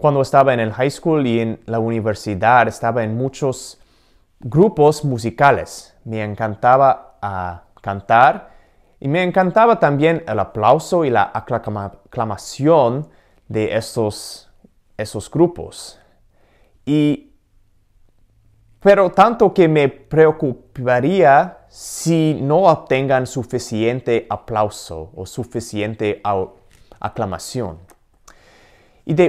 cuando estaba en el high school y en la universidad, estaba en muchos grupos musicales. Me encantaba ah, cantar y me encantaba también el aplauso y la aclamación de esos grupos. Y, pero tanto que me preocuparía si no obtengan suficiente aplauso o suficiente aclamación. Y de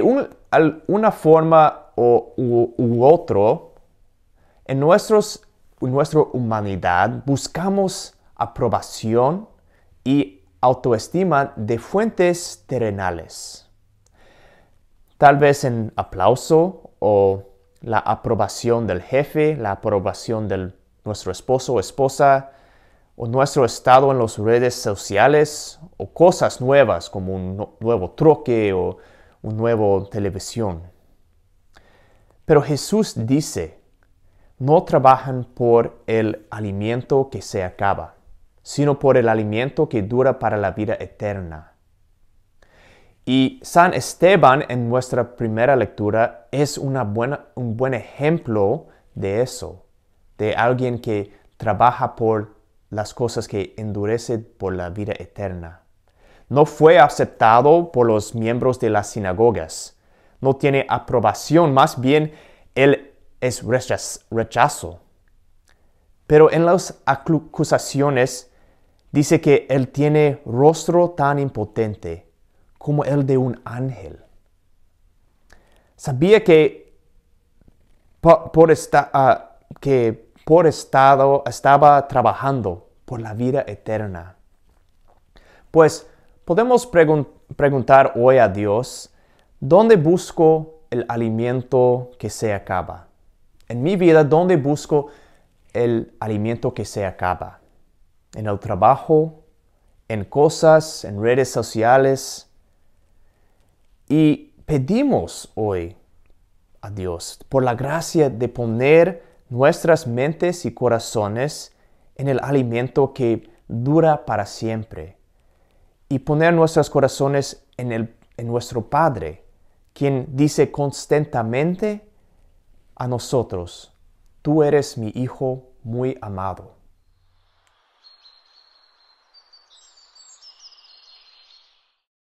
una forma u, otro, en nuestra humanidad buscamos aprobación y autoestima de fuentes terrenales. Tal vez en aplauso o la aprobación del jefe, la aprobación de nuestro esposo o esposa, o nuestro estado en las redes sociales, o cosas nuevas como un nuevo troque o un nuevo televisión. Pero Jesús dice, no trabajan por el alimento que se acaba, sino por el alimento que dura para la vida eterna. Y San Esteban en nuestra primera lectura es una buena, un buen ejemplo de eso, de alguien que trabaja por las cosas que endurecen por la vida eterna. No fue aceptado por los miembros de las sinagogas. No tiene aprobación, más bien él es rechazo. Pero en las acusaciones dice que él tiene rostro tan impotente como el de un ángel. Sabía que por, ah, que por estado estaba trabajando por la vida eterna. Pues Podemos preguntar hoy a Dios, ¿dónde busco el alimento que se acaba? En mi vida, ¿dónde busco el alimento que se acaba? ¿En el trabajo? ¿En cosas? ¿En redes sociales? Y pedimos hoy a Dios por la gracia de poner nuestras mentes y corazones en el alimento que dura para siempre y poner nuestros corazones en, el, nuestro Padre, quien dice constantemente a nosotros, tú eres mi Hijo muy amado.